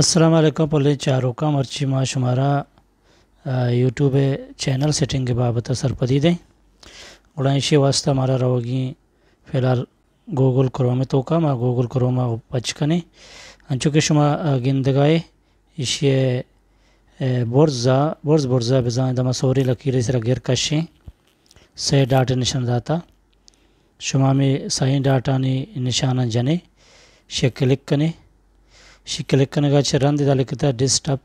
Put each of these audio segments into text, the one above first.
असलम पल्ले का मर्ची माँ शुमारा YouTube channel setting के बाबत सरपदी दें गुड़ाइशी वास्ता मारा रहोगी फिलहाल गूगल क्रोम तो का माँ गूगल क्रोम पचकने अंचुके शुमा गिंदगाए इशे बोर्जा बोर्ज बोर्जा बिजा दमा सोरी लकीर सर गिर कशें से डाटा निशान दाता शुमा में सही डाटा ने निशाना जने शे क्लिक कने क्लिक करने का अच्छा रन दिदा लिखता है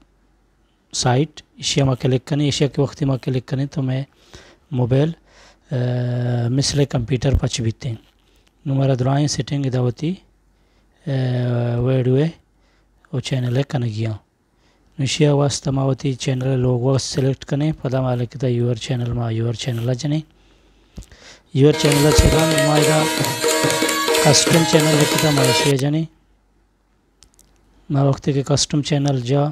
साइट एशिया में क्लिक करें एशिया के वक्त में क्लिक करें तो मैं मोबाइल मिसले कंप्यूटर पच बीते नुमारा दुराएँ सेटिंग इदावती वेडवे वो चैनल कनगिया निशिया वास्तमावती चैनल लोग सिलेक्ट करें पदा माल किता यूर चैनल में यूर चैनल जने यूर चैनल चला कस्टम चैनल किता मलेशिया जने নারক থেকে কাস্টম চ্যানেল गाय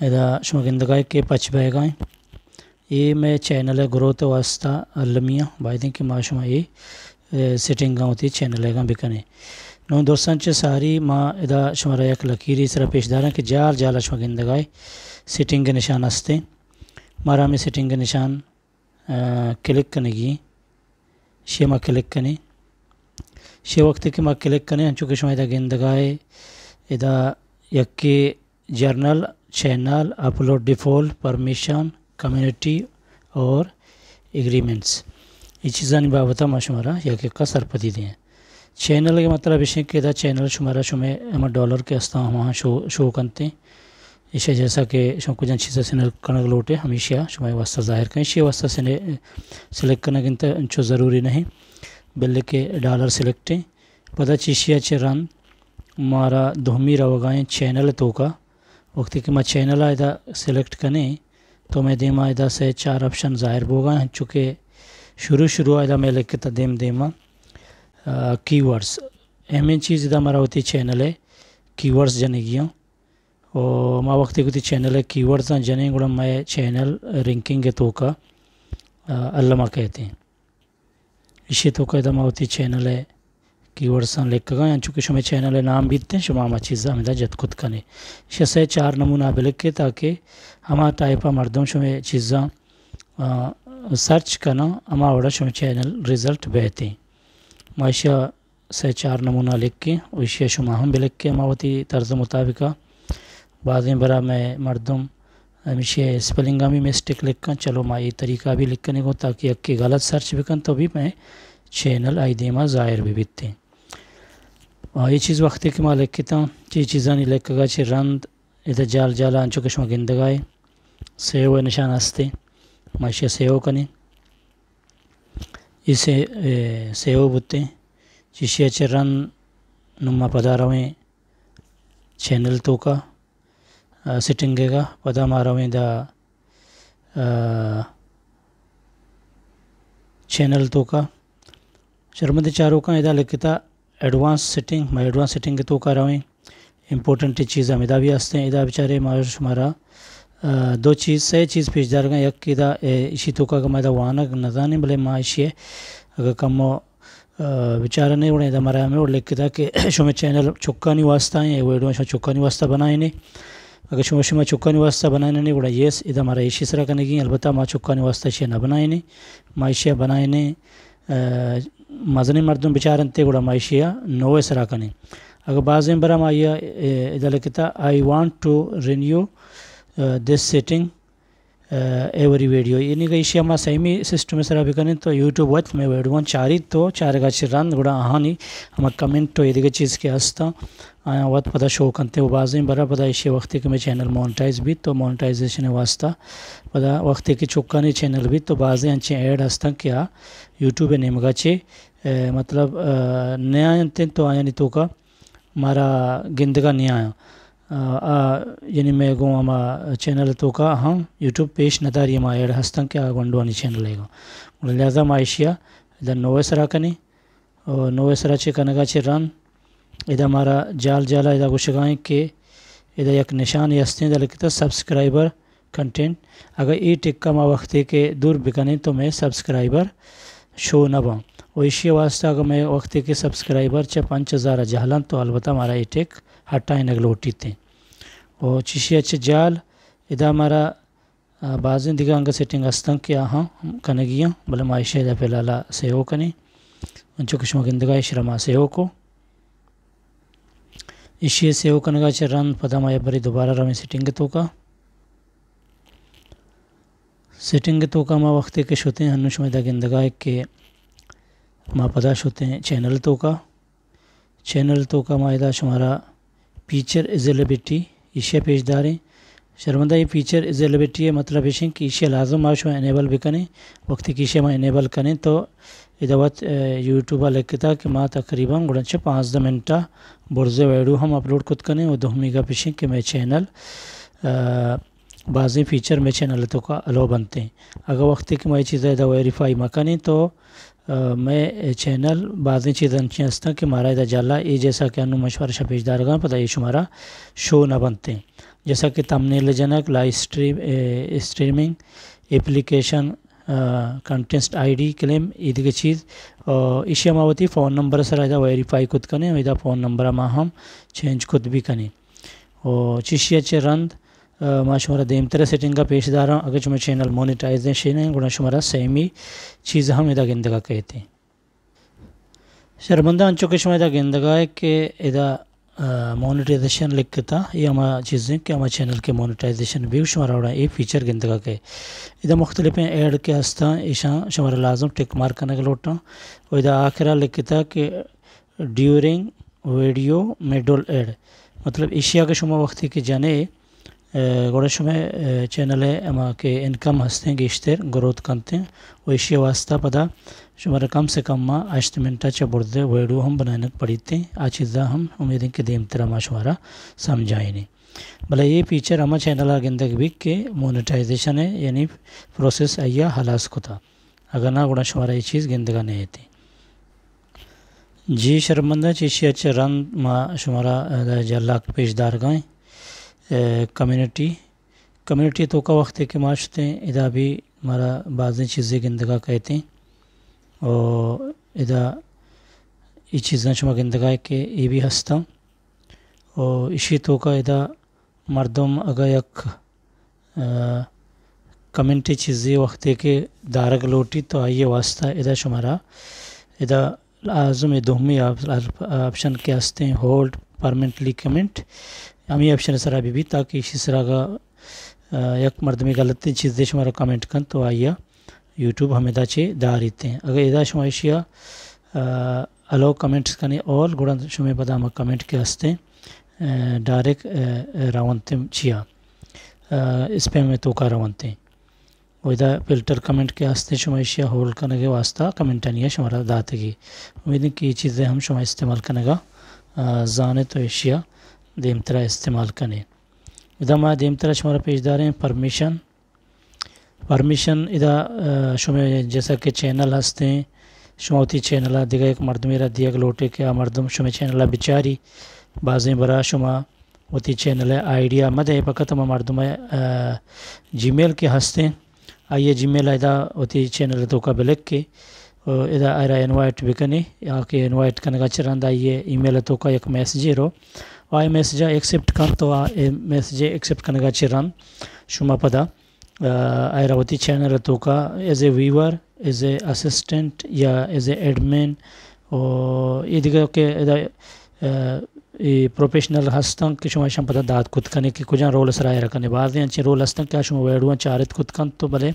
के শুমগিন্দগায় কে गाय ये मैं चैनल है ग्रोथ वास्ता अलमिया वायदे की माशुमा ये सिटिंग होती थी चैनल है बिकने नौ दोस्तों च सारी माँ इदा शुमारा एक लकीरी सरा है कि जार जाला शुमा गाय सिटिंग के निशान आस्ते मारा में सिटिंग के निशान क्लिक करने की शेमा क्लिक करने वक्त के समय ಹಂಚುಕಿಶಮೈದ ಗೆಂದಗಾಯ್ ಇದ यके journal channel upload default permission community और एग्रीमेंट्स ये नहीं बाबत शुमारा का सरपति दिए चैनल के मतलब के कि चैनल शुमारा शुमे हम डॉलर के अस्ता वहाँ शो शो करते इसे जैसा कि शंकु जन चीज़ से कनक लौटे हमेशा शुमे वस्ता जाहिर करें इसे वस्ता से सिलेक्ट करना किंतु ज़रूरी नहीं के सिलेक्टें पता चीशिया चे रन मारा धोमी रवगा चैनल तो का वक्त कि मैं चैनल आयदा सेलेक्ट करें तो मैं देमा आयदा से चार ऑप्शन ज़ाहिर होगा चूँकि शुरू शुरू आयदा मैं लिख तो देम देमा की वर्ड्स चीज़ इधर हमारा होती चैनल है की वर्ड्स जने गिया और माँ वक्त होती चैनल है की वर्ड्स जने गुड़ा मैं चैनल रिंकिंग है तो का अल्लमा कहते हैं 이시도 까다마우티 채널에 कीवर्डसन लेकर गए चूँकि शुमे चैनल है नाम बीतते हैं शुमा मचीज़ा हमिदा जत खुद कने शसे चार नमूना बिलक के ताकि हमा टाइपा मर्दों शुमे चीज़ा सर्च करना हमा वड़ा शुमे चैनल रिजल्ट बहते माशा से चार नमूना लिख के विषय शुमा हम बिलक के अमावती तर्ज मुताबिका बाद में बरा मैं मरदम हमेशा स्पेलिंगा में मिस्टेक लिख कर चलो माँ ये तरीका भी लिख को ताकि अक्के गलत सर्च भी कर तो भी मैं चैनल आई देमा ज़ाहिर भी बीतते ये चीज़ वक्त के मां लिखता हूँ ये चीज़ा नहीं लिखेगा चे रंद इधर जाल जाल आंचो कशमा गिंदगाए सेव निशान हंसते माशे सेव कने इसे सेव बुते जिसे अच्छे रन नुमा पदारवें चैनल तो का सिटिंग का मारा sitting ga padam harawinda channel तो चारों का इधर ida था एडवांस सिटिंग मैं एडवांस सेटिंग तो कर रहा हूँ इंपॉर्टेंट चीज़ हम इदा भी हंसते हैं इधर बेचारे माश हमारा दो चीज़ सही चीज़ पेश जा रहा यक इदा इसी तो का मैं वानक नजा नहीं भले माँ इसी अगर कम विचार नहीं उड़े इदा हमारा हमें और लिख के कि शो में चैनल चुक्का नहीं वास्ता है वो एडवांस चुक्का नहीं वास्ता बनाए नहीं ಆಗ ಶುಮ ಶುಮ ಚುಕ್ಕಾನಿ ವಾಸ್ತ ಬನಾಯನೆ ಕೂಡ ಎಸ್ ಇದ ಮರ ಏಷಿಸರ ಕನಿಗಿ ಅಲ್ಬತ್ತ ಮಾ ಚುಕ್ಕಾನಿ ವಾಸ್ತ ಶೇನ ಬನಾಯನೆ ಮಾಯಿಷಿಯ ಬನಾಯನೆ ಮಜನೆ ಮರ್ದಂ ವಿಚಾರಂತೆ ಕೂಡ ಮಾಯಿಷಿಯ ನೋವೆ ಸರ ಕನೆ ಆಗ ಬಾಜೆಂಬರ ಮಾಯ ಇದಲಕಿತ I want to renew this setting every video ये इन इश्य ही सिस्टम अभी तो यूट्यूब मैं वेड़ चारी तो चार गुड़ आहानी हम कमेंट तो यदि चीज़ के आया वत पता शौक अंत वाजें बरा पता इसी वक्त के मैं चैनल मोनटाइज भी तो मोनटाइजेशन वास्ता पता वक्त के चुका नहीं चैनल भी तो बाजें अच्छे ऐड हस्तं क्या यूट्यूब नेम गचे मतलब नया अंत तो आया नहीं तो का मारा गिंदगा नहीं आया यानी मैं गो आम चैनल तो का हम यूट्यूब पेश नदारियम एड हस्तंक गंडवानी चैनल है लेज़ा माइशिया इधर नोवे कने और नोवे सरा चे कनगा चे रन इधर हमारा जाल जाला इधर गाएं के इधर एक निशान हस्ते इधर लिखता सब्सक्राइबर कंटेंट अगर ई टिक्का माँ वक्ते के दूर बिकने तो मैं सब्सक्राइबर शो न पाऊँ और इसी वास्ते अगर मैं वक्ते के सब्सक्राइबर चाहे पाँच हज़ार जहलन तो अलबत्त हमारा ई टिक हटाए नगलोटी थे बहुत शीशी अच्छे जाल इधा हमारा बाजन दिखा अंग सेटिंग अस्तंग किया हाँ कन गिया भले मायशे इधा पे लाला सेव कनी उनचो किस्म के दिखा इशरमा सेव को इशिय सेव कन का चरण पदा माया परी दोबारा रमे सेटिंग तो का सेटिंग तो का माँ वक्त के शोते हैं अनुष्म इधा के दिखा एक के माँ पदा शोते हैं चैनल तो का चैनल तो का माँ इधा हमारा फीचर एजिलेबिलिटी ईशे पेशदारें शर्मंदा ये फीचर है मतलब इशें कि ईशे लाजम आश इनेबल भी करें वक्त की ईशे माँ इनेबल करें तो इदावत यूट्यूब था कि माँ तकरीबन छः पाँच दो मिनटा बुरजे वेडू हम अपलोड खुद करें वो दोहमी का पिशें कि मैं चैनल बाजी फीचर में चैनल तो का अलो बनते हैं अगर वक्त की मैं चीज़ें वेरीफाई करें तो मैं चैनल बाजी चीज़ हूँ कि का जाला ये जैसा क्या अनु मशवर शपेश का पता ये शुमारा शो ना बनते जैसा कि तमने लजनक live stream streaming application content ID claim ईद की चीज़ और इशिया मावती फ़ोन नंबर सर अदा वेरीफाई खुद करें अदा फ़ोन नंबर माँ हम चेंज खुद भी करें और चिशिया चे रंद माशुमारा तरह सेटिंग का हूँ अगर जो चैनल मोनिटाइजेशन है गुणा शुमारा सेमी चीज़ हम गेंद का कहते हैं शर्मंदा अंचो के इधर गेंद का है कि इधर मोनिटाइजेशन लिखता ये हम चीज़ें कि हम चैनल के मोनिटाइजेशन भी शुमारा उड़ा ये फीचर गेंदगा कहे इधर मुख्तलिफ एड के हस्ता ईशा शुमारा लाजम टिक मार करने के लौटा और इधर आखिर लिखता कि ड्यूरिंग वीडियो मेडोल एड मतलब एशिया के शुमार वक्त के जाने गोड़ा समय चैनल के इनकम हैं गिश्तेर ग्रोथ करते हैं वैश्य वास्ता पता शुमार कम से कम माँ आश्त मिनटा चे बुर्दे वेडू हम बनाने पड़ीते आचिदा हम उम्मीद के देम तेरा समझाए नहीं भले ये फीचर हम चैनल आगिंदक भी के मोनेटाइजेशन है यानी प्रोसेस आइया हलास को था अगर ना गुणा शुमारा ये चीज़ गिंदगा नहीं थी जी शर्मंदा चीशिया चे रन माँ शुमारा जल्लाक पेशदार गए कम्युनिटी कम्युनिटी तो का वक्त के माशते इधा भी हमारा बाज़ चीज़ें गंदगा कहते हैं और इधा ये चीज़ें शुमा गिंदगा के ये भी हंसता और इसी तो का इधा मर्दम अगर यक कम्युनिटी चीज़ें वक्त के दारग लोटी तो आइए वास्ता इधा शुमारा इधा आज़म दोहमी ऑप्शन के हंसते हैं होल्ड परमानेंटली कमेंट आमी ऑप्शन अभी भी ताकि तरह का एक मर्द में गलत चीज़ शुमारा कमेंट कन तो आइया यूट्यूब हमें दाचे दारीते हैं अगर इधर शुमाशिया अलो कमेंट्स कने और गुड़ा शुमे पता हम कमेंट के हस्ते डायरेक्ट रावनते छिया पर हमें तो तोका रावनते वैदा फिल्टर कमेंट के हस्ते शुमाइशिया होल्ड करने के वास्ता कमेंट है शुमारा दाते की उम्मीद की चीज़ें हम शुमा इस्तेमाल करने का जाने तो एशिया देमतरा इस्तेमाल करें इदमा देमतरा शुमारा हैं परमिशन परमिशन इधर शुमे जैसा कि चैनल हंसते हैं शुमाती चैनल दिगा एक मर्द मेरा दिया लोटे आ मर्दम शुमे चैनल बिचारी बाजें बरा शुमा वती चैनल है आइडिया मदे पकत तो मर्दम जी मेल के हंसते हैं आइए जी मेल अदा वती चैनल तो का बिलक के इधर आरा इनवाइट भी कने आके इन्वाइट करने का चरण आइए ई मेल तो का एक मैसेज रहो आई एक्सेप्ट कर ಆ ಮೆಸೇಜ ಎಕ್ಸೆಪ್ಟ್ एक्सेप्ट करने का ಕನಗಾಚಿ शुमा ಶುಮ ಪದ ಐರಾವತಿ ಚಾನಲ್ ತೂಕ as a viewer as a assistant ಯಾ ಎಸ್ ಎ ಎಡ್ಮಿನ್ ಇದಕ್ಕೆ के प्रोफेशनल हस्तंग के शुमा शाम पता दाद खुद कने के कुछ रोल सराय रखने बाद अच्छे रोल हस्तंग क्या शुमा वेडुआ चारित खुद कन तो भले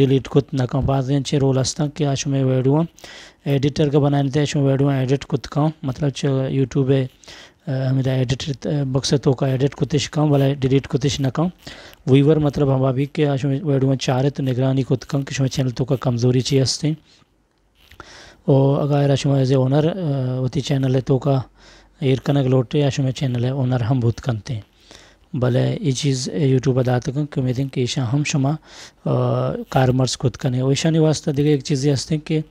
डिलीट खुद न कम बाद अच्छे रोल हस्तंक क्या शुमे वेडुआ एडिटर का बनाने थे शुमा वेडुआ एडिट खुद कहूँ मतलब यूट्यूब हमें एडिट बक्से तो का एडिट कुत कम वाला डिलीट कुत न कम वीवर मतलब हम अभी के वेडुआ चार तो निगरानी कुत कम किशुमा चैनल तो का कमज़ोरी चाहिए हस्ते और अगर आशुमा एज ए ओनर वती चैनल है तो का एर कनक लोटे आशुमा चैनल है ओनर हम भूत कनते भले ये चीज़ यूट्यूब अदा तक कि उम्मीद कि ईशा हम शुमा कारमर्स खुद कने और ईशा वास्ते दिखे एक चीज़ ये हस्ते कि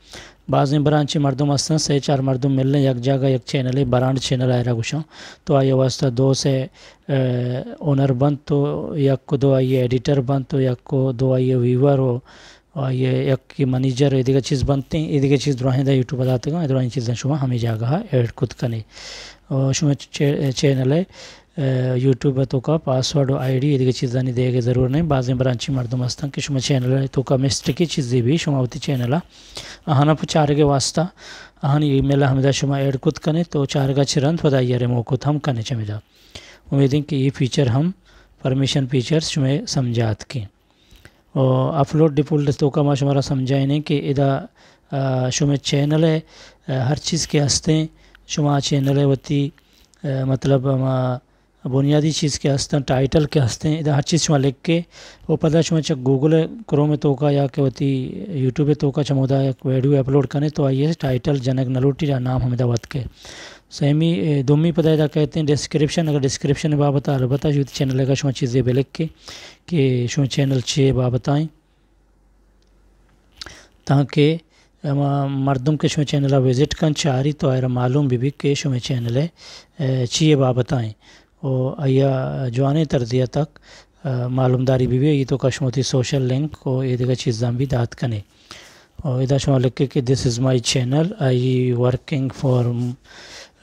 बाजी ब्रांच मरदम हसन से चार मरदम मिलने एक जगह एक चैनल है बरान चैनल आयरा गुशा तो आइए वास्ता दो से ओनर बंद तो यक को दो आइए एडिटर बंद तो यक को दो आइए व्यूवर हो ये एक की मैनेजर इधर चीज़ बनते हैं इधर चीज़ दुराहिंदा यूट्यूब बताते हैं दुराहिंद चीज़ें शुभ हमें जागा एड खुद कने और शुभ चैनल है यूट्यूब तूक पासवर्ड आई डी ईडी नहीं देखे जरूर नहीं बाजे ब्रांच मर्दम मस्तं कि शुमा चैनल है तो का मिस्ट की चिजी भी शुमावती चैनल है अहन चारगे वास्ता अहन ईमेल हमदा शुमा एड कुत करें तो चार गा चिरंत बदाइए रे मोकुत हम कने चमेदा उम्मीद कि ये फीचर हम परमिशन फीचर्स शुमे समझात के और अपलोड डिपोल्ट तूक माँ शुमारा समझाए नहीं कि इधर शुमे चैनल है हर चीज़ के हस्ते शुमा चैनल है वती मतलब हमारा बुनियादी चीज़ के हस्तें टाइटल के हैं इधर हर चीज़ में लिख के वो पता चुमा चाहे गूगल क्रोम में तो का या के वती यूट्यूब में तोका चमोदा वीडियो अपलोड करें तो आइए टाइटल जनक नलोटी या नाम हमें दावत के सेमी ही पता है कहते हैं डिस्क्रिप्शन अगर डिस्क्रिप्शन में बाबत अलबत्ता यूथ चैनल का शुमा चीज़ें भी लिख के कि शुमा चैनल छः बाबताएँ ताकि मर्दम के शुमे चैनल विज़िट कर चाह रही तो आयरा मालूम भी भी के शुमे चैनल है बाबत आएँ आइया जवान तरजिया तक मालूमदारी भी ये तो कश्मोती सोशल लिंक को ये चीज़ा भी दात कने और इधर शुमार लिखे कि this is my channel I working for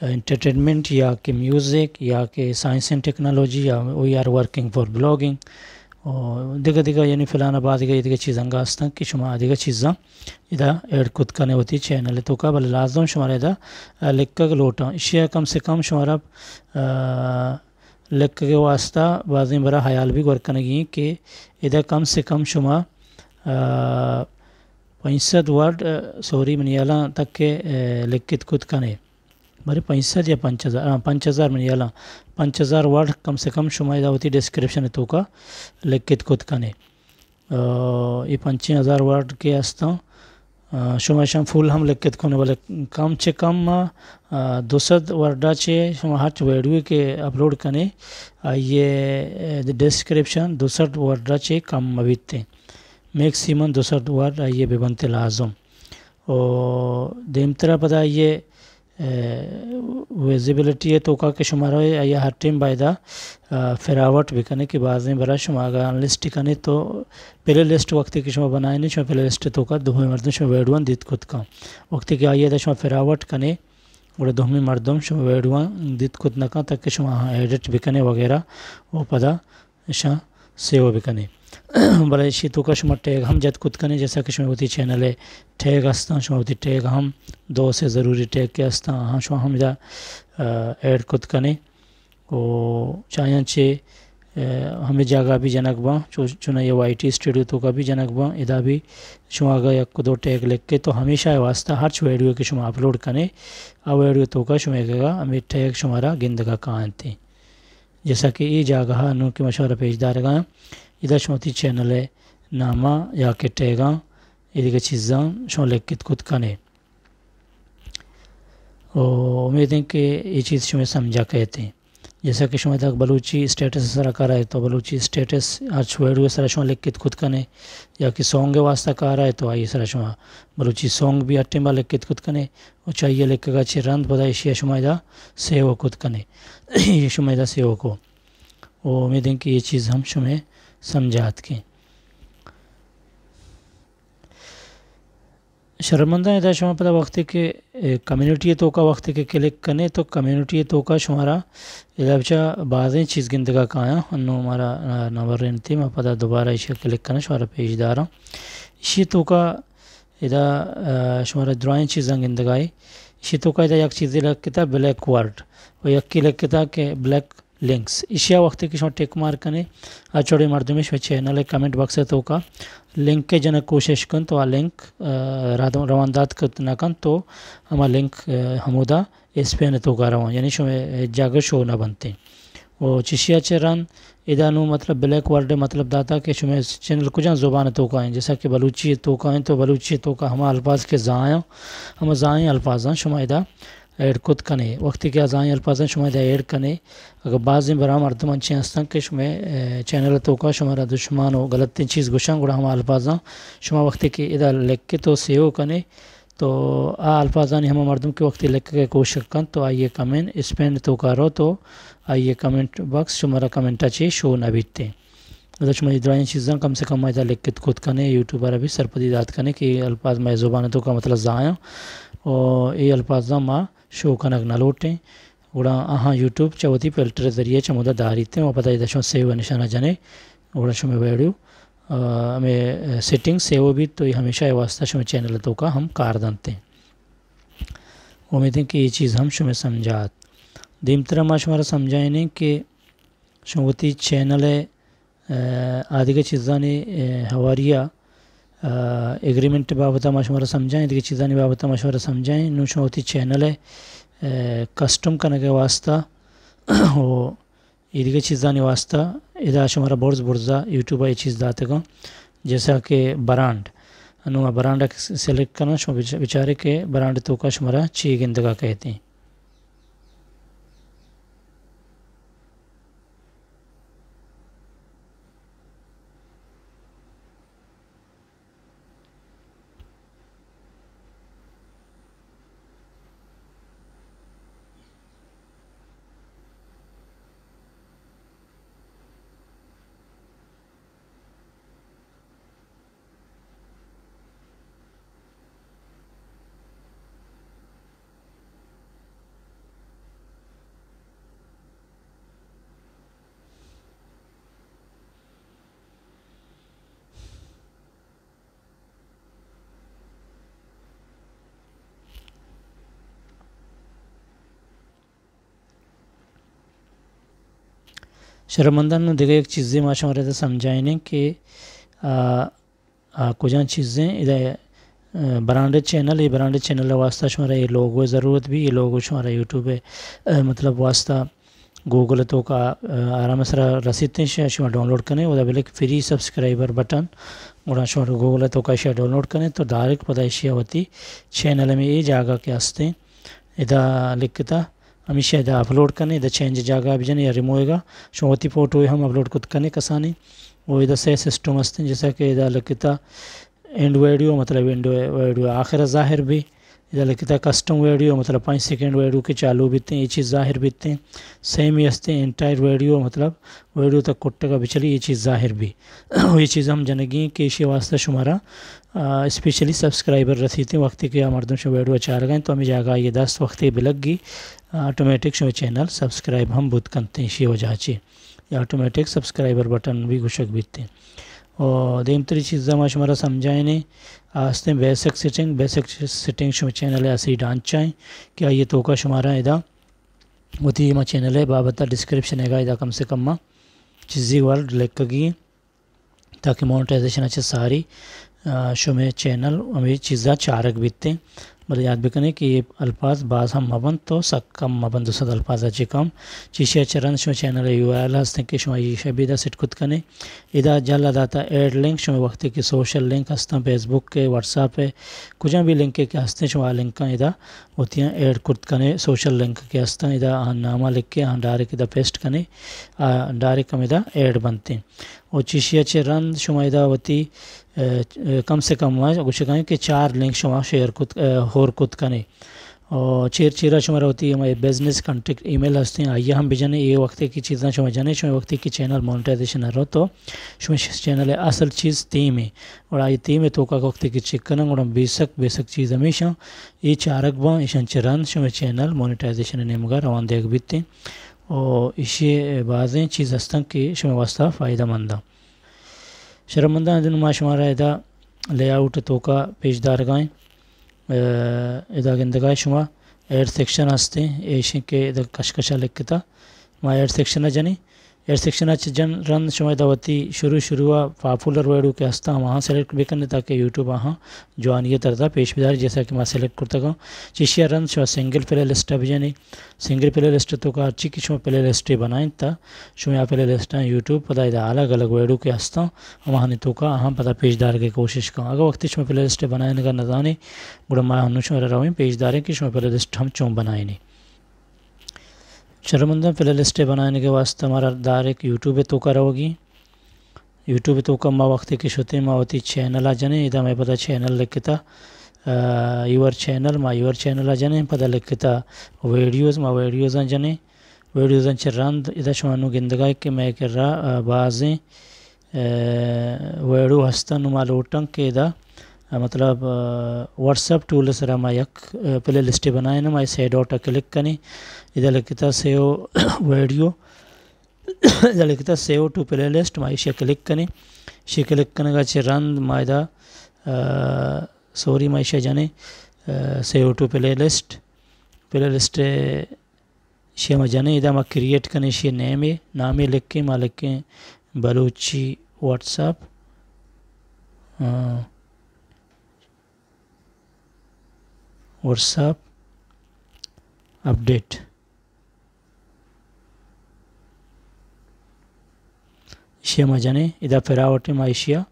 entertainment या कि म्यूज़िक या कि साइंस एंड टेक्नोलॉजी या we are working for blogging और दिखा दिखा यानी फिलहाल बाद दिग चीज़ा गास्ता कि शुमार दिग चीज़ा इधर एड खुद करने होती चैनल तो का बल लाजम शुमार इधर लिख कर लोटा इसे कम से कम शुमारा लक के वास्ता बाजी बरा हयाल भी गई कि इधर कम से कम शुमा पैंसठ वर्ड सॉरी मनियाला तक के लिखित खुद कने बरे पैंसठ या पंच हज़ार हाँ, पंच हज़ार मनियाला पंच हज़ार वर्ड कम से कम शुमा इदा होती डिस्क्रिप्शन तो का लिखित खुद कने ये पंच हज़ार वर्ड के आस्ता शुमा शाम फूल हम लेक्केत तो कोने बोले कम से कम दोसद वर्डा छे शुमा हाथ वेडियो के अपलोड कने ये डिस्क्रिप्शन दोसद वर्डा चे कम मविते मैक्सिमम दोसद वर्ड आइए बेबनते लाजम और देमतरा पता ये विजिबिलिटी तो के शुमार या हर टीम बायदा फिरावट कने की बाज में बरा शुमागा लिस्ट कने तो पहले लिस्ट वक्त की शुमार बनाए नहीं शुमार पहले लिस्ट तो का दोहमी मर्दों शुमार वेडवन दित खुद का वक्त की आइए था शुमार फिरावट कने गोड़े दोहमी मर्दों शुमार वेडवन दित खुद नका तक के शुमा एडिट कने वगैरह वो पदा सेव भी कने ಬರೀ ಶೀತುಕ ಶುಮ हम जद ಜತ್ करें जैसा कि ಶುಮವತಿ चैनल है ठेग हस्ता ಶುಮವತಿ टैग हम दो से ज़रूरी टैग के हस्ता हाँ ಶು हम इधर ऐड करें ओ चाया चे हमें जागा भी जनक बा चुना ये वाई टी स्टूडियो तो का भी जनक बा इधा भी शुमा गया एक दो टैग लिख के तो हमेशा वास्ता हर छो वीडियो के शुमा अपलोड करें अब वीडियो तो का शुमेगा हमें टैग शुमारा गिंद का कहाँ थे जैसा कि ये जागा नू के मशवरा पेशदार गाँव इधर शौंती चैनल है नामा या के टैगा ये चीज़ा शौं लेकित खुद कने और उम्मीद है कि ये चीज़ शुमें समझा कहते हैं जैसा कि शुमें तक बलूची स्टेटस सरा रहा है तो बलूची स्टेटस आज शुएड हुए सरा शुआ लिखित खुद कने या कि सॉन्ग वास्ता का रहा है तो आइए सरा शुआ बलूची सॉन्ग भी अट्टे में लिखित खुद कने और चाहिए लिखेगा छे रंध बदा इशिया शुमादा सेव खुद कने ये शुमादा सेव को और उम्मीद है कि ये चीज़ हम शुमें समझात के शर्मंदा है शुमार पता वक्त के कम्युनिटी तो का वक्त के क्लिक करने तो कम्युनिटी तो का शुमारा इलाबचा बाद चीज़ गिंदगा का आया अन्नो हमारा नंबर रेन थी मैं पता दोबारा इसे क्लिक करना शुमारा पेज हूँ इसी तो का इधर शुमारा दुराएं चीज़ें गिंदगाई इसी तो का इधर एक चीज़ लग किता ब्लैक वर्ड और यक की लग किता के ब्लैक लिंक्स ಲಿಂಕ್ಸ್ ಇಶಿಯಾ ವಕ್ತಿಗೆ ಟಿಕ್ ಮಾರ್ಕನೆ ಅಚೋಡಿ ಮಾಡ್ದಮೇಶ್ ವೆಚ್ಚೆ कमेंट ಕಮೆಂಟ್ तो का लिंक के जन कोशिश कन तो आ लिंक रवानदात ना कन तो हमार लिंक हमोदा इस पे तो का रहा यानी शो जागर शो ना बनते और चिशिया चरण नू मतलब ब्लैक वर्ड मतलब दाता के शुमे चैनल कुछ ज़ुबान तो का जैसा कि बलूची तो का तो बलूची तो का हम अल्फाज के ज़ाया हम ज़ाया अल्फाज शुमा इधा एड कुत कने वक्त के अजाएँ अल्फाजन शुमा दा एड कने अगर बाज़ बराम अर्दम अंचे हस्तंग के शुमे चैनल तो का शुमार दुश्मान हो गलत तीन चीज़ गुशा गुड़ा हम अल्फाजा शुमा वक्त के इधर लिख के तो सेव कने तो आ ने हम मरदम के वक्त लिख के कोशिश कन तो आइए कमेंट स्पेंड तो करो तो आइए कमेंट बॉक्स शुमारा कमेंट अच्छे शो न बीतते अगर शुमा इदरानी चीज़ा कम से कम लिख के खुद कने यूट्यूबर अभी सरपदी दाद कने कि अल्फाज मैं ज़ुबान तो का मतलब ज़ाया और ये अल्फाजा माँ शो कनक न लोटें अहाँ यूट्यूब चवती फिल्टर ज़रिए चमोदा दारीते और पता दशो सेव निशाना जने उड़ा शो में वेड़ू हमें सेटिंग सेव भी तो हमेशा ये वास्ता शो चैनल तो का हम कार दानते उम्मीद है कि ये चीज़ हम शो में समझात दीम तरह शुमारा समझाए नहीं कि शोती चैनल आदि के चीज़ा ने हवारिया एग्रीमेंट बाबति मशवरा सम्झाइनि जेके चीज़ां बाबति मशवरा सम्झाइनि नूशा होती चैनल है कस्टम करने के वास्ता हो इdige चीज़ां वास्ता इदा शमरा बोर्ज बुर्जा यूट्यूब ये चीज़ दाते को जैसा के ब्रांड अनुमा ब्रांड सेलेक्ट करना विचारे के ब्रांड तो का शमरा ची गिंदगा कहते हैं शर्मंदर dige ek चीज़ें ਮਾਸ਼ਾ ਮਾਰੇ ਤਾਂ ਸਮਝਾਇਨੇ ਕਿ कुछ चीज़ें इधर ब्रांडेड चैनल ये ब्रांडेड चैनल वास्ता शुमारा ये लोगो ज़रूरत भी ये लोगो छुमारा यूट्यूब मतलब वास्ता गूगल तो का आराम से रसीदते शुमार डाउनलोड करें उधर बोले फ्री सब्सक्राइबर बटन गुड़ा शुमार गूगल तो का शेयर डाउनलोड करें तो डायरेक्ट पता एशिया होती चैनल में ये जागा के आस्ते इधर लिखता हमेशा अपलोड करने इधर चेंज जागा जाने या रिमोएगा शोती फोटो हम अपलोड खुद करने कसाने वो इधर से सिस्टम हैं जैसा कि इधर लिखता एंड वीडियो मतलब एंड वीडियो आखिर ज़ाहिर भी इधर लिखता कस्टम वीडियो मतलब पाँच सेकेंड वीडियो के चालू बीतते हैं ये चीज़ ज़ाहिर बीतते हैं सेम ही हंसते हैं एंटायर वीडियो मतलब वीडियो तक कुट्टा का बिचली ये चीज़ ज़ाहिर भी ये चीज़ हम जनगी के इसी वास्ते शुमारा स्पेशली सब्सक्राइबर रसी थी वक्त के मर्दों शो वीडियो अच्छा लगे तो हमें जागा ये दस वक्त गई ऑटोमेटिक शो चैनल सब्सक्राइब हम करते हैं शे वजह से ऑटोमेटिक सब्सक्राइबर बटन भी घुशक बीतते हैं और देमतरी तरी चीज़ आज हमारा समझाए ने आस्ते basic setting basic setting show channel ऐसे ही डांच चाहें क्या ये तोका शुमारा वो थी तो हमारा चैनल है बाबत डिस्क्रिप्शन है इधर कम से कम माँ चीज़ी वर्ल्ड लेक गई ताकि मोनेटाइजेशन अच्छे सारी शुमे चैनल अभी चीज़ा चारक बीतते मतलब याद भी करें कि ये अल्फाज बाज हम मबन तो कम मबन दूसरा अल्फाज अच्छी कम चीशे चरण शुम चैनल यू आल हंसते कि शुमा ये शबीदा सिट खुद कने इधर जल अदाता एड लिंक शुमे वक्त की सोशल लिंक हंसता फेसबुक के व्हाट्सअप है कुछ भी लिंक के हंसते शुमा लिंक का इधर उतिया एड कुर्तने सोशल लिंक के इधर नामा लिख के डायरेक्ट पेस्ट कने डायरेक्ट इधर एड बनते हैं वो चीशिया चे रन शुमा वती कम से कम कुछ कहें कि चार लिंक शुमा शेयर कुत होर कुत कने और चेर चेरा शुमार होती है हमारे बिजनेस कॉन्टेक्ट ईमेल हस्ते हैं आइए हम भी जाने ये वक्त की ना शुमा जाने शुमे वक्त की चैनल मोनिटाइजेशन रहा तो शुमे चैनल है असल चीज़ तीम है और आई तीम है तो का वक्त की चेक करना और हम बेसक बेसक चीज़ हमेशा ये चारक बा ईशन चरान शुमे चैनल मोनिटाइजेशन नेमगा रवान देख बीतते और इसे बाज़ें चीज़ हस्तंग की शुमे वास्ता फ़ायदा मंदा शर्मंदा दिन माशमारा लेआउट तो का पेशदार गाएँ ಇದಾಗಿಂದಾಗ ಶುಮ ಎರಡು ಸೆಕ್ಷನ್ ಅಸ್ತಿ ಏಷಿಯಕ್ಕೆ ಇದು ಕಶ್ಕಶ ಲೆಕ್ಕತ ಮಾ ಎರಡು ಸೆಕ್ಷನ್ ಜನಿ ಎಡ್ ಸೆಕ್ಷನ್ ಅಚ್ रन ರನ್ शुरू शुरू हुआ पॉपुलर वर्ड के हस्ता वहाँ सेलेक्ट भी करने ताकि यूट्यूब वहाँ जो ये तरह पेशबेदार जैसा कि मैं सेलेक्ट कर सकूँ चिशिया run show single playlist भी सिंगल प्ले लिस्ट तो का अच्छी किस्म प्ले लिस्ट बनाए था शो यहाँ प्ले लिस्ट यूट्यूब पता इधर अलग अलग वर्डों के हस्ता वहाँ ने तो का अहम पता पेशदार की कोशिश करूँ अगर वक्त इसमें प्ले लिस्ट बनाने का नजाने गुड़ा मैं हनुष रहा हूँ पेशदार है कि इसमें प्ले लिस्ट हम चौं बनाए नहीं शर्मंदा प्ले लिस्ट बनाने के वास्ते हमारा डायरेक्ट यूट्यूब तो करोगी यूट्यूब तो कम वक्त की शुते माँ होती चैनल आ जाने इधर मैं पता चैनल लिखता ಯುವರ್ ಚಾನಲ್ ಮಾ ಯುವರ್ वीडियोज़ ಅಜನೆ ಪದ ಲಿಖಿತ वीडियोस ಮಾ वीडियोस ಅಜನೆ वीडियोस ಅಂಚೆ ರಂದ್ ಇದ मैं कर रहा बाजें वेडू हस्तन ಮಾ के इधर मतलब व्हाट्सएप टूल सरा मा यक प्ले लिस्ट बनाए ना माई सेड ऑटा क्लिक करें इधर से ओ वीडियो इधर लिखता सेव टू प्ले लिस्ट माई शे क्लिक करें शे क्लिक करने का छे रन मायदा सॉरी माई शे जाने uh, save to playlist playlist शे में जाने इधर माँ क्रिएट करने शे नेम है नाम ही लिख के माँ लिख के बलूची व्हाट्सअप व्हाट्सअप अपडेट इशे इधर इदा फिरावटे माइशिया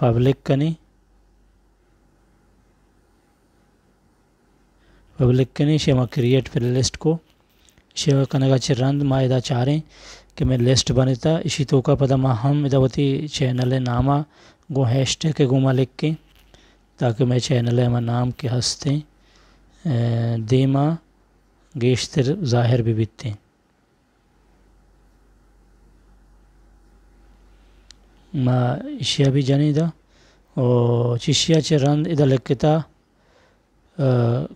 पब्लिक कनी पब्लिक कनी शेमा क्रिएट फिर लिस्ट को शेवा कनगा चिरंद माँ इदा चारें कि मैं लिस्ट बनेता इसी तो का पता माँ हम इदावती चैनल नामा गो हैश के गुमा लिख के ताकि मैं चैनल है नाम के हंसते देमा गेश्तर जाहिर भी बीतते ma ishia bijanida oo chishia chiran ida lekita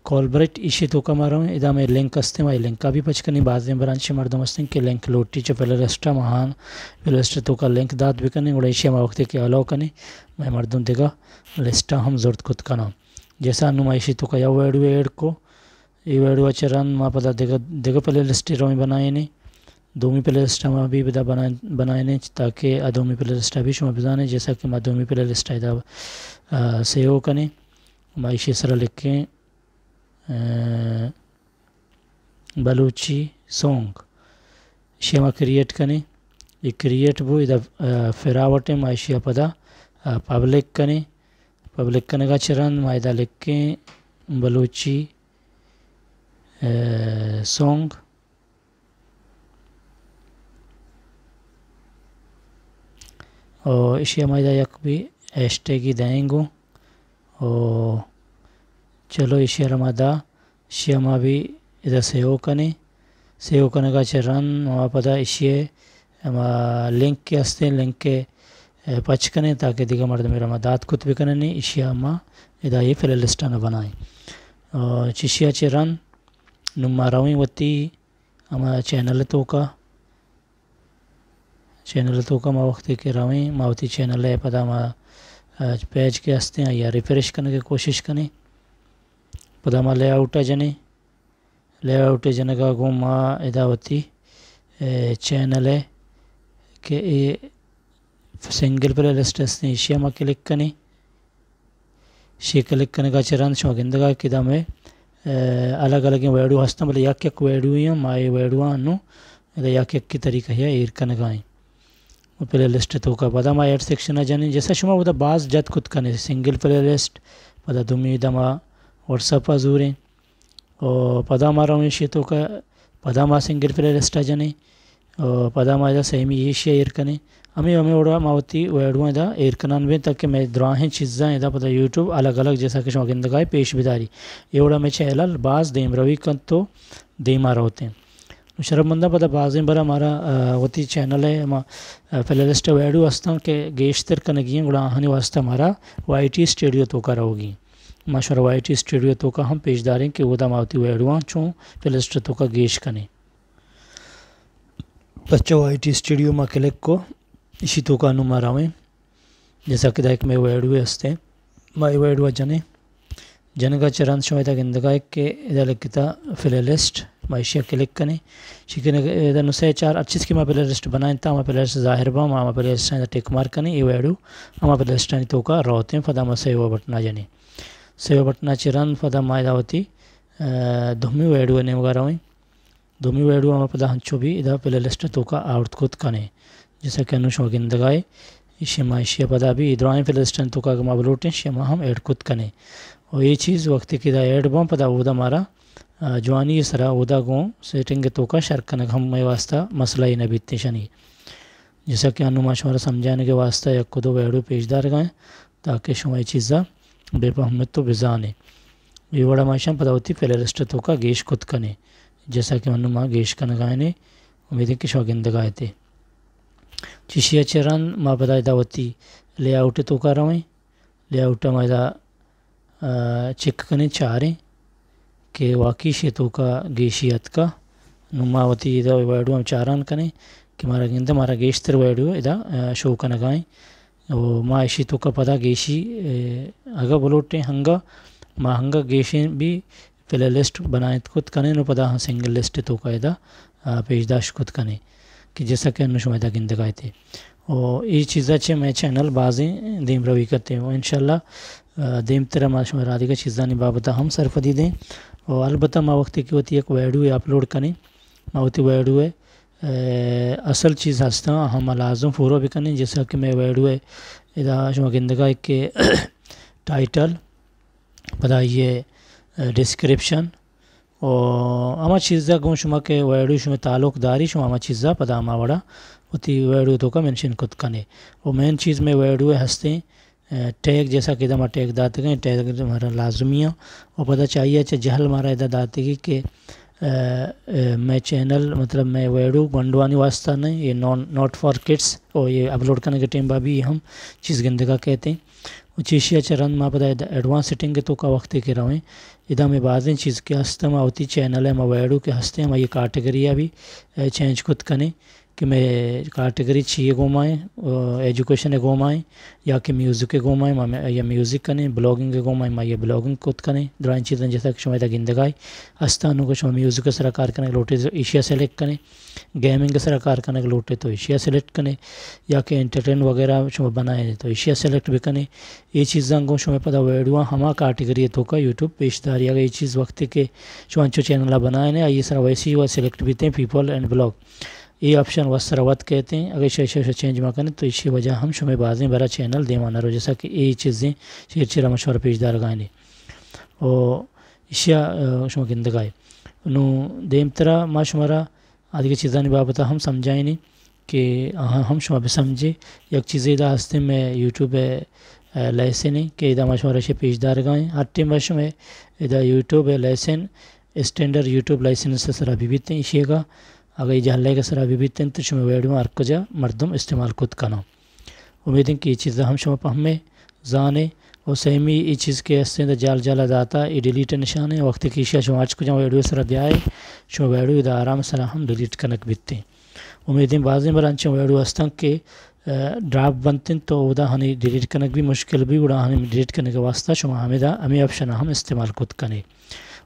कॉलब्रेट इशी तो कमा रहा हूँ इदा मैं लिंक अस्ते माई लिंक का भी पचकनी बाद में ब्रांच मर्दम अस्ते के लिंक लोटी जो पहले रस्टा महान पहले तो का लिंक दाद भी कने उड़ा इशी वक्त के अलाव कने मैं मर्दम देगा लिस्टा हम जरूरत खुद का नाम जैसा नुमा इशी तो का या वेडू एड को ये वेडू अच्छे रन माँ पता देगा देगा पहले लिस्ट रहा बनाए नहीं दोमी पिलर स्टा भी बिदा बना बनाने ताकि अदोमी पिलर स्टा भी शुमा बिजाने जैसा कि मदोमी पिलर स्टा इदा से हो कने माइशी सरा लिख बलूची सॉन्ग शेमा क्रिएट कने ये क्रिएट वो इदा फिरावट माइशिया पदा पब्लिक कने पब्लिक कने का चरण मायदा लिखें बलूची सॉन्ग यक भी 약비 की 다행고 और चलो इशियारमादा शियामा भी इधर सेव करने सेव करने का चरण वहाँ पता इशिये लिंक के हस्ते लिंक के पच करने ताकि दिखा मर्द मेरा मदात कुत भी करने नहीं इशियामा इधर ये फिलहाल लिस्ट न बनाए चिशिया चरण नुमा रावी वती हमारा चैनल तो का चैनल तो कम वक्त के रवें मावती चैनल है पता मा पेज के हस्ते हैं या रिफ्रेश करने की कोशिश करें पता मा लेआउट है जने लेआउट है जने का गो माँ इदावती चैनल है के ये सिंगल प्ले लिस्ट हंसते इशिया क्लिक करें शी क्लिक करने का चरण शौकीन का कि में अलग अलग वेडू हंसते मतलब यक यक वेडू माए वेडुआ नु यक क्या की तरीका है ईर कनगाएँ प्ले लिस्ट तो का पदम एड सेक्षन जनी जैसा शुमा बोध तो बास जद कुत कने सिंगल प्ले लिस्ट पद दुमी दमा वाट्सअप अजूरे ओ पदमा रमेश तो पदमा सिंगल प्लेलिस्ट अजने पदमा जैसे हमी ईशिया ईरकने अमी अमी उड़ा मावती वो एडू में दा ईरकना भी तक के मैं द्राहे चिज्जा इधा पता यूट्यूब अलग अलग जैसा किस्म अगेंद गाय पेश बिदारी ये मैं चेहला बास देम रवि कंत तो देमा रहते हैं शर्मंदा पता बाजें भरा हमारा वती चैनल है हम पहले लिस्ट वैडू हस्ता के गेशतर कनगियाँ गुड़ा आहनी वास्ता हमारा वाई टी स्टेडियो तो का रहोगी माशर वाई टी स्टेडियो तो का हम पेशदारें के उदा मावती वैडुआ चूँ पहले लिस्ट तो का गेश कने बच्चों वाई टी स्टेडियो माँ को इसी तो का अनुमारावें जैसा कि दायक में वैडुए हस्ते माई वैडुआ जने जनगाचरण शोयता गिंदगायक के इधर लिखता प्लेलिस्ट माइशिया क्लिक कने शिकने इधर नुसे चार अच्छी की मां लिस्ट बनाए ता मां प्लेलिस्ट जाहिर बा मां लिस्ट ने टिक मार कने ई वेडू मां प्लेलिस्ट ने तो का रोते फदा मसे वो बटना जने सेवा बटना चिरन फदा मायदावती धुमी वेडू ने वगैरह हुई धुमी वेडू मां पदा हंचो भी इधर प्लेलिस्ट तो का आउट खुद कने जैसे कि अनुशो गिंदगाय शिमा शिया पदा भी इधर आए प्लेलिस्ट तो का मां बलोटें शिमा हम एड खुद कने और यीಚೀಸ್ ವಕ್ತಿಕ್ಕಿದ ಎರಡು ಬಾಂಬ್ ಪದ ಓದ सरा ಜವಾನಿ गों से सेटिंग तो का शर्कनक हम में वास्ता मसला ही न बीतने शनि जैसा कि अनुमाशवर समझाने के वास्ता एक दो वेड़ू पेशदार गए ताकि शुमाई चीज़ा बेपहमत तो बिजाने ये वड़ा माशा होती पहले रस्ट तो का गेश खुद कने जैसा कि हनुमा गेश कन गाय ने उम्मीद कि शौकिंद गाए थे चिशिया चरण माँ पता दावती ले आउट तो का रवें ले आउट माँ चेक करने चाह रहे हैं कि वाकई शेतों का गेशियत का नुमावती इदा वायडू हम चारान करें कि मारा गिंदा मारा गेश्तर वायडू इदा शोकन का नगाएँ वो माँ शेतों का पता गेशी अगर बोलोटे हंगा माँ हंगा गेशे भी पहले लिस्ट बनाए तो खुद कने नो पता हाँ सिंगल लिस्ट तो का इदा पेशदाश खुद कने कि जैसा कि की गिंद थे और ये चीज़ाचे मैं चैनल बाजी दीम रवि करते हैं इन दीम तरह माशुमा चीज़ा ने बाबत हम सरफदी दें और अलबत्त माँ वक्त की वो एक वेडू अपलोड करें माँ होती वैडू है असल चीज़ हंसता हम अलाजम फूरो भी करें जैसा कि मैं वैडू है इधा शुमा गिंद एक टाइटल पता description ama chizza gon shuma ke waidu shume ताल्लुक दारी शुमा अमा chizza पदा ama वड़ा उती वैडू तो का मेंशन खुद कने और मेन चीज़ में वैडू हंसते हैं टैग जैसा कि हमारा टैग दाते गए टैग हमारा लाजमिया और पता चाहिए अच्छा जहल मारा इधर दाते की कि मैं चैनल मतलब मैं वेडू बंडवानी वास्ता नहीं ये नॉन नॉट फॉर किड्स और ये अपलोड करने के टाइम पर भी हम चीज़ गंदगा कहते हैं चरण ಚರಣ ಮಾಪದ एडवांस सेटिंग के तो का वक्त के रवें इदा में बाज़ें चीज़ के हस्तम आवती चैनल है वैडू के हस्ते हम ये कैटेगरी अभी चेंज खुद करें કે મે કેટેગરી 6 ગોમાય એજ્યુકેશન ગોમાય યા કે મ્યુઝિક ગોમાય યા મ્યુઝિક કરે બ્લોગિંગ ગોમાય યા બ્લોગિંગ કોત કરે ડરાઈ ચીઝન જેસા કે શમૈતા ગિંદગાઈસ્તાન કો શમ મ્યુઝિક સરાકાર કરે લોટે એશિયા સિલેક્ટ કરે ગેમિંગ સરાકાર કરે લોટે તો એશિયા સિલેક્ટ કરે યા કે એન્ટરટેન વગેરા શુ બનાય તો એશિયા સિલેક્ટ ભી કરે એ ચીઝન ગો શમ પદાવડવા હમા કાટેગરી તો કે YouTube પેશતારીયા કે ચીઝ વખતે કે શુનચો ચેનલ બનાને આયે સરા વસી સિલેક્ટ ભીતે પીપલ એન્ડ બ્લોગ ये ऑप्शन व कहते हैं अगर शेर शेर चेंज मा करें तो इसी वजह हम शुमे बाजी बरा चैनल देवाना रहो जैसा कि ये चीज़ें शेर शेर मशवर पेशदार गाने और इशिया शुमा गिंदगाए नु देम तरह माँ शुमारा आदि की चीज़ा बाबत हम समझाए नहीं कि हाँ हम शुमा समझे एक चीज़ें इधर हंसते में यूट्यूब है है कि इधर मशवरा शे पेशदार गाएँ हर टीम वश में इधर यूट्यूब है लाइसन स्टैंडर्ड यूट्यूब लाइसेंस से सरा भी बीते का अगर ये जल्ले सर अभी भी तें तुम वेड़ियों अर्कज मरदम इस्तेमाल खुद करना उम्मीद है कि ये चीज़ हम शुम पहमे जाने और सहमी ये चीज़ के हस्ते जाल जाल दाता ये डिलीट निशान है वक्त की शा शुमाच को जाऊँ वेडियो सर ब्याए शुम वेडियो इधर आराम सर हम डिलीट कनक बीतते उम्मीद है बाजें बरान शुम वेडियो हस्तंक के ड्राफ बनते तो उदा हनी डिलीट कनक भी मुश्किल भी उड़ा हनी डिलीट करने के वास्ता शुमा हमेदा अमी ऑप्शन हम इस्तेमाल खुद करें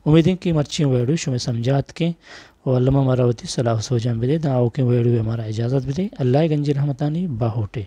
उम्मीद है कि मर्चियों वेडू शुमें समझात के वल्लम अमरावती सलाह सोजाम भी दे दाओ के वेड़ू हमारा इजाज़त भी दे अल्लाह गंजी रहमतानी बाहोटे